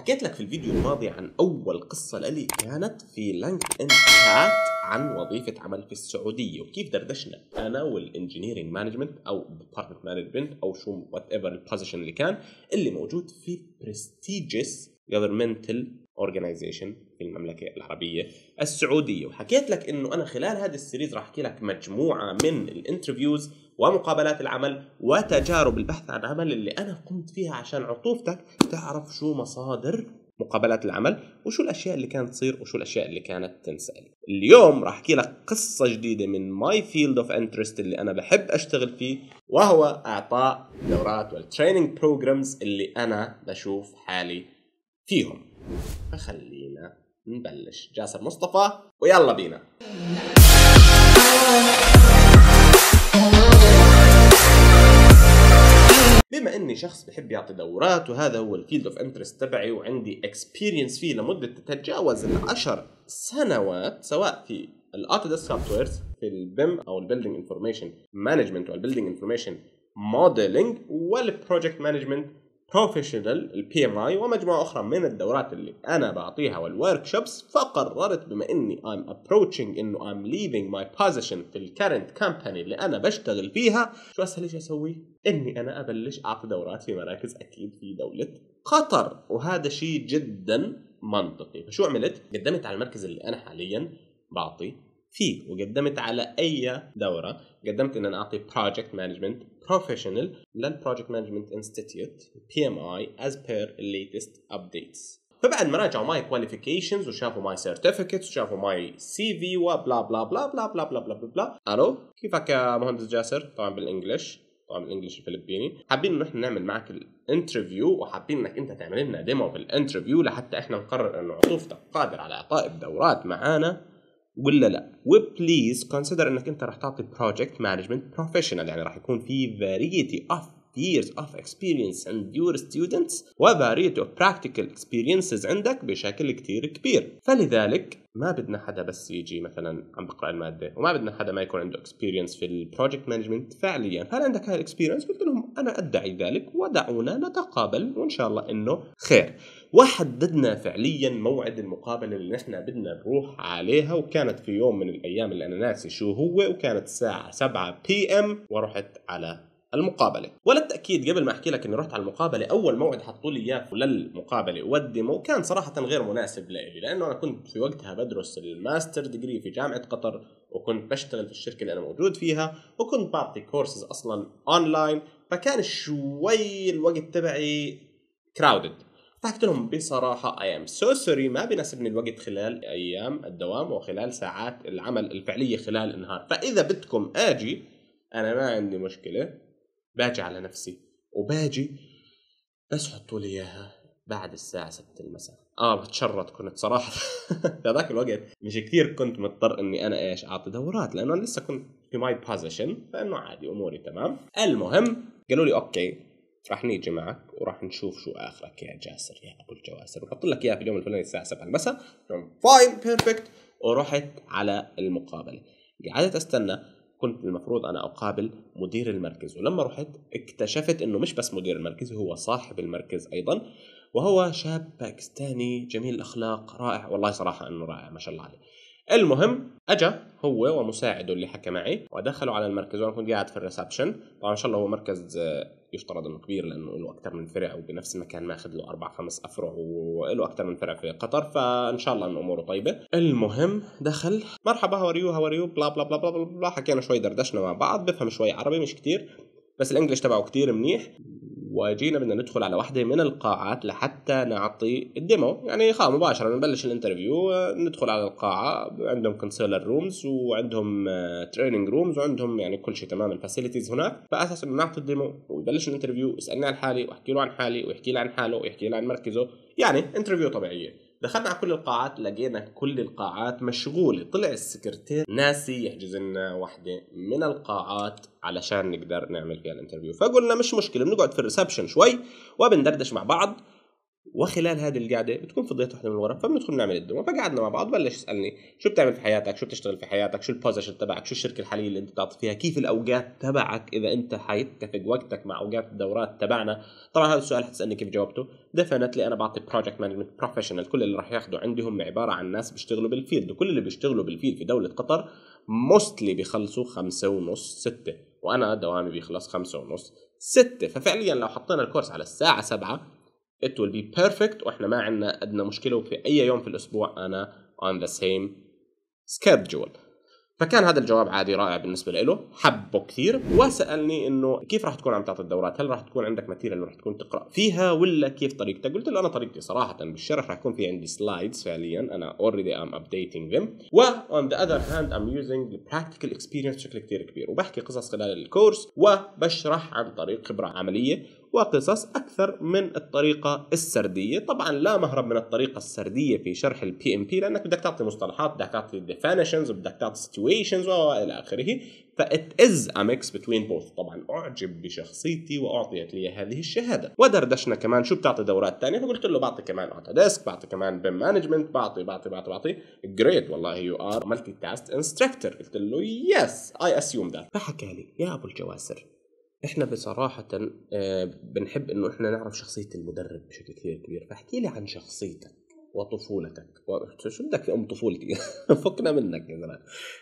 حكيت لك في الفيديو الماضي عن أول قصة لي كانت في لينكد إن شات عن وظيفة عمل في السعودية وكيف دردشنا أنا والإنجينيرينج مانجمنت أو ديبارتمنت مانجمنت أو شو وات ايفر البوزيشن اللي كان اللي موجود في برستيجيس governmental اورجنايزيشن في المملكه العربيه السعوديه وحكيت لك انه انا خلال هذا السيريز راح احكي لك مجموعه من الانترفيوز ومقابلات العمل وتجارب البحث عن عمل اللي انا قمت فيها عشان عطوفتك تعرف شو مصادر مقابلات العمل وشو الاشياء اللي كانت تصير وشو الاشياء اللي كانت تنسال اليوم راح احكي لك قصه جديده من ماي فيلد اوف انترست اللي انا بحب اشتغل فيه وهو اعطاء دورات والتريننج بروجرامز اللي انا بشوف حالي فيهم فخلينا نبلش جاسر مصطفى ويلا بينا بما اني شخص بحب يعطي دورات وهذا هو الفيلد اوف انترست تبعي وعندي اكسبيرينس فيه لمده تتجاوز العشر سنوات سواء في الاوتوديسك سوفت ويرز في البيم او البيلدينج انفورميشن مانجمنت او البيلدينج انفورميشن موديلنج والبروجكت مانجمنت بروفيشنال البي ام اي ومجموعه اخرى من الدورات اللي انا بعطيها والورك شوبس فقررت بما اني ام ابروتشنج انه ام ليفنج ماي بوزيشن في الكرنت كامباني اللي انا بشتغل فيها شو اسهل ايش اسوي؟ اني انا ابلش اعطي دورات في مراكز اكيد في دوله قطر وهذا شيء جدا منطقي فشو عملت؟ قدمت على المركز اللي انا حاليا بعطي فيه وقدمت على اي دوره قدمت ان انا اعطي بروجكت مانجمنت بروفيشنال للبروجكت مانجمنت انستيتيوت بي ام اي از بير ليتست ابديتس فبعد ما راجعوا ماي كواليفيكيشنز وشافوا ماي سيرتيفيكتس وشافوا ماي سي في وبلا بلا بلا بلا بلا بلا بلا بلا الو كيفك يا مهندس جاسر طبعا بالانجلش طبعا بالانجلش الفلبيني حابين ان احنا نعمل معك الانترفيو وحابين انك انت تعمل لنا ديمو بالانترفيو لحتى احنا نقرر انه عطوفتك قادر على اعطاء الدورات معانا ولا لا وبليز كونسيدر انك انت راح تعطي بروجكت مانجمنت بروفيشنال يعني راح يكون في فاريتي اوف years of experience and your students وفاريتي of practical experiences عندك بشكل كتير كبير فلذلك ما بدنا حدا بس يجي مثلا عم بقرا الماده وما بدنا حدا ما يكون عنده اكسبيرينس في البروجكت مانجمنت فعليا هل عندك هاي الاكسبيرينس قلت لهم انا ادعي ذلك ودعونا نتقابل وان شاء الله انه خير وحددنا فعليا موعد المقابله اللي نحن بدنا نروح عليها وكانت في يوم من الايام اللي انا ناسي شو هو وكانت الساعه 7 بي ام ورحت على المقابله وللتاكيد قبل ما احكي لك اني رحت على المقابله اول موعد حطوا لي اياه للمقابله والديمو كان صراحه غير مناسب لإلي لانه انا كنت في وقتها بدرس الماستر ديجري في جامعه قطر وكنت بشتغل في الشركه اللي انا موجود فيها وكنت بعطي كورسز اصلا اونلاين فكان شوي الوقت تبعي كراودد فحكت لهم بصراحة I am so sorry ما بيناسبني الوقت خلال أيام الدوام وخلال ساعات العمل الفعلية خلال النهار فإذا بدكم أجي أنا ما عندي مشكلة باجي على نفسي وباجي بس حطوا لي اياها بعد الساعة 6 المساء اه بتشرط كنت صراحة في ذاك الوقت مش كثير كنت مضطر اني انا ايش اعطي دورات لانه انا لسه كنت في ماي بوزيشن فانه عادي اموري تمام المهم قالوا لي اوكي راح نيجي معك وراح نشوف شو اخرك يا جاسر يا ابو الجواسر وحط لك اياها في اليوم الفلاني الساعه 7 المساء فاين بيرفكت ورحت على المقابله قعدت استنى كنت المفروض انا اقابل مدير المركز ولما رحت اكتشفت انه مش بس مدير المركز هو صاحب المركز ايضا وهو شاب باكستاني جميل الاخلاق رائع والله صراحه انه رائع ما شاء الله عليه المهم اجى هو ومساعده اللي حكى معي ودخلوا على المركز وانا كنت قاعد في الريسبشن طبعا ان شاء الله هو مركز آه، يفترض انه كبير لانه له اكثر من فرع وبنفس المكان ماخذ له اربع خمس افرع وله اكثر من فرع في قطر فان شاء الله انه اموره طيبه المهم دخل مرحبا هاو هاو هوريو بلا بلا بلا بلا بلا حكينا شوي دردشنا مع بعض بفهم شوي عربي مش كتير بس الانجليش تبعه كتير منيح وجينا بدنا ندخل على واحدة من القاعات لحتى نعطي الديمو يعني خا مباشرة نبلش الانترفيو ندخل على القاعة عندهم كونسولر رومز وعندهم تريننج آه، رومز وعندهم يعني كل شيء تمام الفاسيلتيز هناك فأساس انه نعطي الديمو ويبلش الانترفيو اسألني عن حالي واحكي له عن حالي ويحكي لي عن حاله ويحكي لي عن مركزه يعني انترفيو طبيعية دخلنا على كل القاعات لقينا كل القاعات مشغولة طلع السكرتير ناسي يحجز لنا واحدة من القاعات علشان نقدر نعمل فيها الانترفيو فقلنا مش مشكلة بنقعد في الريسبشن شوي وبندردش مع بعض وخلال هذه القعده بتكون فضيت وحده من الورق فبندخل نعمل الدوام فقعدنا مع بعض بلش يسالني شو بتعمل في حياتك شو بتشتغل في حياتك شو البوزيشن تبعك شو الشركه الحاليه اللي انت بتعطي فيها كيف الاوقات تبعك اذا انت حيتفق وقتك مع اوقات الدورات تبعنا طبعا هذا السؤال حتسالني كيف جاوبته لي انا بعطي بروجكت مانجمنت بروفيشنال كل اللي راح ياخذوا عندي هم عباره عن ناس بيشتغلوا بالفيلد وكل اللي بيشتغلوا بالفيلد في دوله قطر موستلي بيخلصوا خمسة ونص ستة وأنا دوامي بيخلص خمسة ونص ستة ففعليا لو حطينا الكورس على الساعة سبعة it will be perfect واحنا ما عندنا ادنى مشكله وفي اي يوم في الاسبوع انا on the same schedule فكان هذا الجواب عادي رائع بالنسبه له حبه كثير وسالني انه كيف راح تكون عم تعطي الدورات هل راح تكون عندك ماتيريال راح تكون تقرا فيها ولا كيف طريقتك قلت له انا طريقتي صراحه بالشرح راح يكون في عندي سلايدز فعليا انا already am updating them و on the other hand I'm using the practical experience بشكل كثير كبير وبحكي قصص خلال الكورس وبشرح عن طريق خبره عمليه وقصص أكثر من الطريقة السردية طبعا لا مهرب من الطريقة السردية في شرح البي ام بي لأنك بدك تعطي مصطلحات بدك تعطي definitions بدك تعطي situations وإلى آخره فإت إز a mix between both طبعا أعجب بشخصيتي وأعطيت لي هذه الشهادة ودردشنا كمان شو بتعطي دورات تانية فقلت له بعطي كمان ديسك بعطي كمان بيم مانجمنت بعطي بعطي بعطي بعطي جريت والله يو ار مالتي تاست انستراكتور قلت له يس اي اسيوم ذات فحكى لي يا ابو الجواسر احنا بصراحة آه، بنحب انه احنا نعرف شخصية المدرب بشكل كثير كبير فاحكي لي عن شخصيتك وطفولتك شو بدك ام طفولتي فكنا منك يا زلمه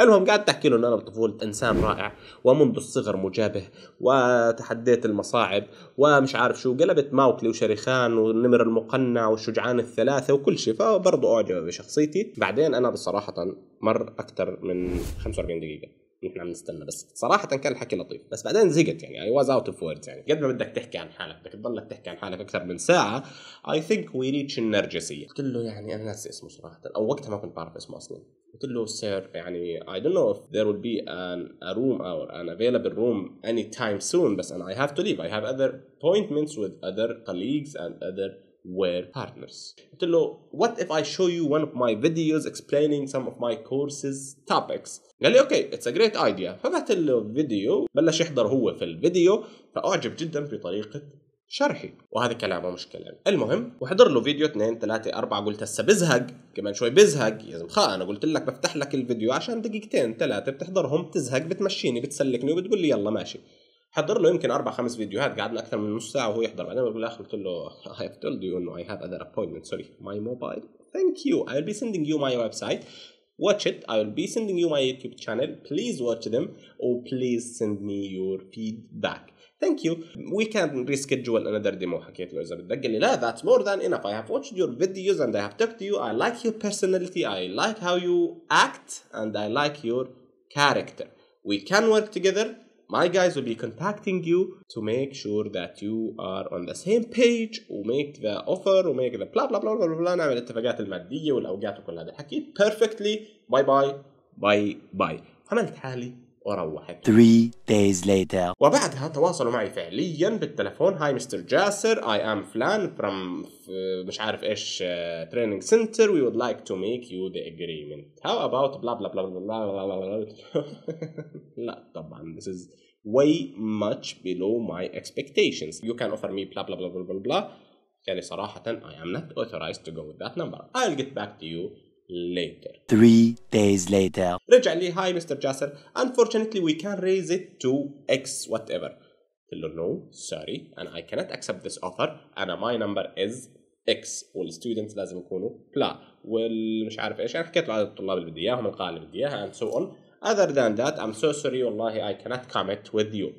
المهم قعدت احكي له انه انا بطفولتي انسان رائع ومنذ الصغر مجابه وتحديت المصاعب ومش عارف شو قلبت ماوكلي وشريخان والنمر المقنع والشجعان الثلاثه وكل شيء فبرضه اعجب بشخصيتي بعدين انا بصراحه مر اكثر من 45 دقيقه عم نستنى بس صراحه كان الحكي لطيف بس بعدين زهقت يعني اي واز اوت اوف ووردز يعني قد ما بدك تحكي عن حالك بدك تضلك تحكي عن حالك اكثر من ساعه اي ثينك وي ريتش النرجسيه قلت له يعني انا ناسي اسمه صراحه او وقتها ما كنت بعرف اسمه اصلا قلت له سير يعني اي دونت نو اف ذير ويل بي ان روم اور ان افيلبل روم اني تايم سون بس انا اي هاف تو ليف اي هاف اذر بوينتمنتس وذ اذر كوليجز اند اذر were partners قلت له what if I show you one of my videos explaining some of my courses topics قال لي اوكي اتس ا جريت ايديا فبعت له فيديو بلش يحضر هو في الفيديو فاعجب جدا بطريقه شرحي وهذا كلامه مش كلام المهم وحضر له فيديو 2 3 4 قلت هسه بزهق كمان شوي بزهق يا زلمه انا قلت لك بفتح لك الفيديو عشان دقيقتين ثلاثه بتحضرهم بتزهق بتمشيني بتسلكني وبتقول لي يلا ماشي حضر له يمكن اربع خمس فيديوهات قعد اكثر من نص ساعه وهو يحضر بعدين بقول له قلت له I have told you I have other appointment sorry my mobile thank you I will be sending you my website watch it I will be sending you my YouTube channel please watch them or oh, please send me your feedback thank you we can reschedule another demo حكيت له اذا بدك قال لا that's more than enough I have watched your videos and I have talked to you I like your personality I like how you act and I like your character we can work together my guys will be contacting you to make sure that you are on the same page make the offer make the blah blah blah blah blah, blah. نعمل الاتفاقات المادية والأوقات وكل هذا الحكي perfectly bye bye bye bye عملت حالي وروحت 3 days later وبعدها تواصلوا معي فعليا بالتلفون هاي مستر جاسر اي ام فلان فروم مش عارف ايش تريننج سنتر وي وود لايك تو ميك يو ذا اجريمنت هاو اباوت بلا بلا بلا بلا بلا بلا بلا بلا لا طبعا this is way much below my expectations you can offer me blah blah blah blah blah blah صراحة I am not authorized to go with that number I'll get back to you later. Three days later. رجع لي هاي مستر جاسر unfortunately we can raise it to x whatever. قال له no sorry and I cannot accept this offer أنا my number is x والستودنتس لازم يكونوا لا والمش عارف ايش انا حكيت له عدد الطلاب اللي بدي اياهم القاعه اللي بدي اياها and so on other than that I'm so sorry والله I cannot comment with you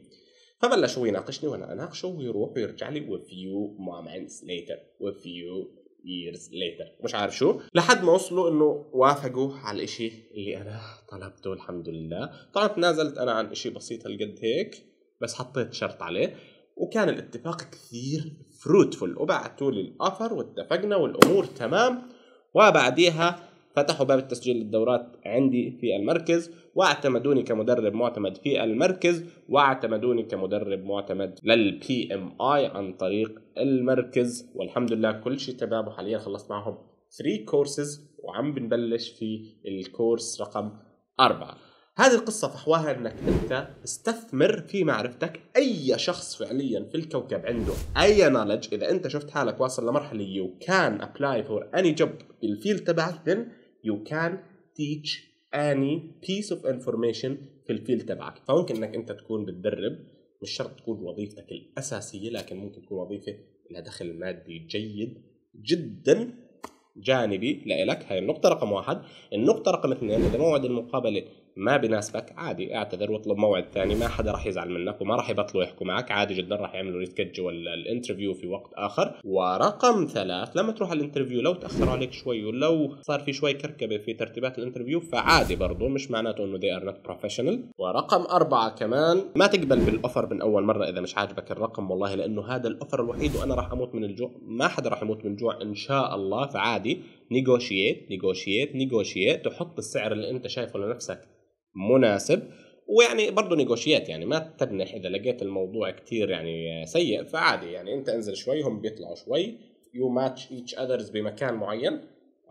فبلش هو يناقشني وانا اناقشه ويروح ويرجع لي وفيو مومنتس moments later years later مش عارف شو لحد ما وصلوا انه وافقوا على الاشي اللي انا طلبته الحمد لله طبعا تنازلت انا عن اشي بسيط هالقد هيك بس حطيت شرط عليه وكان الاتفاق كثير فروتفول وبعتوا لي الاوفر واتفقنا والامور تمام وبعديها فتحوا باب التسجيل للدورات عندي في المركز واعتمدوني كمدرب معتمد في المركز واعتمدوني كمدرب معتمد للبي ام اي عن طريق المركز والحمد لله كل شيء تمام وحاليا خلصت معهم 3 كورسز وعم بنبلش في الكورس رقم 4 هذه القصة فحواها انك انت استثمر في معرفتك اي شخص فعليا في الكوكب عنده اي نولج اذا انت شفت حالك واصل لمرحلة يو كان ابلاي فور اني جوب بالفيلد تبعك you can teach any piece of information في الفيل تبعك فممكن انك انت تكون بتدرب مش شرط تكون وظيفتك الاساسيه لكن ممكن تكون وظيفه لها دخل مادي جيد جدا جانبي لإلك هاي النقطة رقم واحد النقطة رقم اثنين إذا موعد المقابلة ما بناسبك عادي اعتذر واطلب موعد ثاني ما حدا راح يزعل منك وما راح يبطلوا يحكوا معك عادي جدا راح يعملوا ريسكجوا الانترفيو في وقت اخر ورقم ثلاث لما تروح على الانترفيو لو تاخر عليك شوي ولو صار في شوي كركبه في ترتيبات الانترفيو فعادي برضه مش معناته انه they are not professional ورقم أربعة كمان ما تقبل بالاوفر من اول مره اذا مش عاجبك الرقم والله لانه هذا الاوفر الوحيد وانا راح اموت من الجوع ما حدا راح يموت من الجوع ان شاء الله فعادي نيغوشييت نيغوشييت نيغوشييت تحط السعر اللي انت شايفه لنفسك مناسب ويعني برضه نيغوشيات يعني ما تبنح اذا لقيت الموضوع كتير يعني سيء فعادي يعني انت انزل شوي هم بيطلعوا شوي يو ماتش ايتش اذرز بمكان معين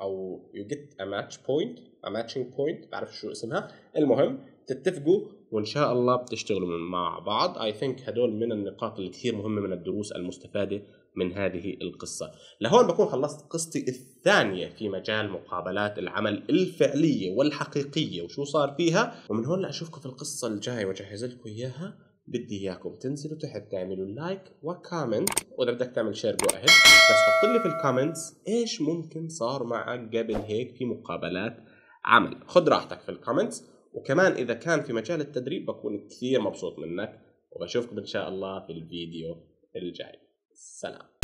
او يو جيت ا ماتش بوينت ا ماتشنج بوينت بعرف شو اسمها المهم تتفقوا وان شاء الله بتشتغلوا مع بعض اي ثينك هدول من النقاط اللي كثير مهمه من الدروس المستفاده من هذه القصة لهون بكون خلصت قصتي الثانية في مجال مقابلات العمل الفعلية والحقيقية وشو صار فيها ومن هون لأشوفكم في القصة الجاية وجهز لكم إياها بدي اياكم تنزلوا تحت تعملوا لايك وكومنت واذا بدك تعمل شير جو اهيد بس حط لي في الكومنتس ايش ممكن صار معك قبل هيك في مقابلات عمل خد راحتك في الكومنتس وكمان اذا كان في مجال التدريب بكون كثير مبسوط منك وبشوفكم ان شاء الله في الفيديو الجاي سلام